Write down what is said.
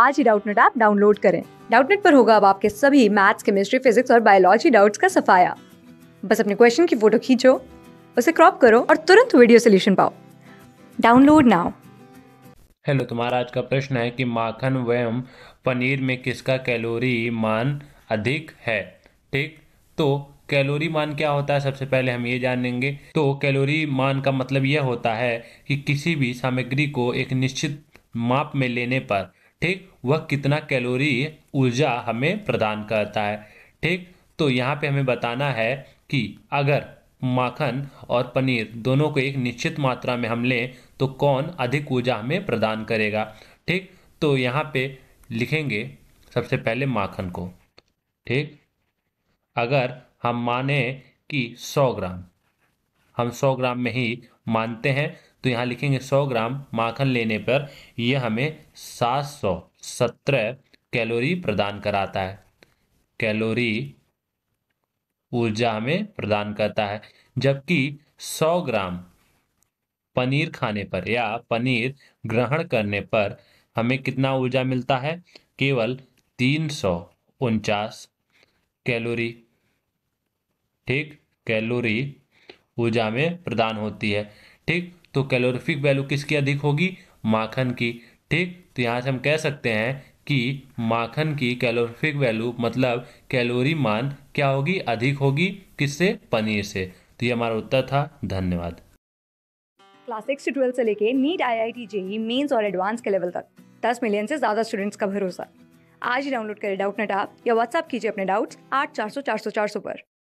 आज ही Doubtnut app download करें डाउटनेट पर होगा अब आपके सभी मैथ्स केमिस्ट्री फिजिक्स और बायोलॉजी डाउट्स का सफाया बस अपने क्वेश्चन की फोटो खींचो उसे क्रॉप करो और तुरंत वीडियो सोल्यूशन पाओ डाउनलोड नाउ हेलो तुम्हारा आज का प्रश्न है कि माखन एवं पनीर में किसका कैलोरी मान अधिक है ठीक तो कैलोरी मान क्या होता है सबसे पहले हम ये जानेंगे तो कैलोरी मान का मतलब यह होता है कि किसी भी सामग्री को एक निश्चित माप में लेने पर ठीक वह कितना कैलोरी ऊर्जा हमें प्रदान करता है ठीक तो यहाँ पे हमें बताना है कि अगर माखन और पनीर दोनों को एक निश्चित मात्रा में हम लें तो कौन अधिक ऊर्जा हमें प्रदान करेगा ठीक तो यहाँ पे लिखेंगे सबसे पहले माखन को ठीक अगर हम माने कि 100 ग्राम हम 100 ग्राम में ही मानते हैं तो यहाँ लिखेंगे 100 ग्राम माखन लेने पर यह हमें 717 कैलोरी प्रदान कराता है कैलोरी ऊर्जा हमें प्रदान करता है जबकि 100 ग्राम पनीर खाने पर या पनीर ग्रहण करने पर हमें कितना ऊर्जा मिलता है केवल तीन सौ उनचास कैलोरी ठीक कैलोरी ऊर्जा में प्रदान होती है ठीक तो कैलोरीफिक वैल्यू किसकी अधिक होगी माखन की ठीक तो यहाँ से हम कह सकते हैं कि माखन की कैलोरीफिक वैल्यू मतलब कैलोरी मान क्या होगी अधिक होगी किससे पनीर से तो ये हमारा उत्तर था धन्यवाद क्लास सिक्स से ट्वेल्थ से लेके NEET I I T JEE mains और एडवांस के लेवल तक दस मिलियन से ज़्यादा स्टूडेंट्स का भरोसा आज ही डाउनलोड करें डाउट नेट आप या व्हाट्सअप कीजिए अपने डाउट्स आठ चार सौ चार सौ चार सौ पर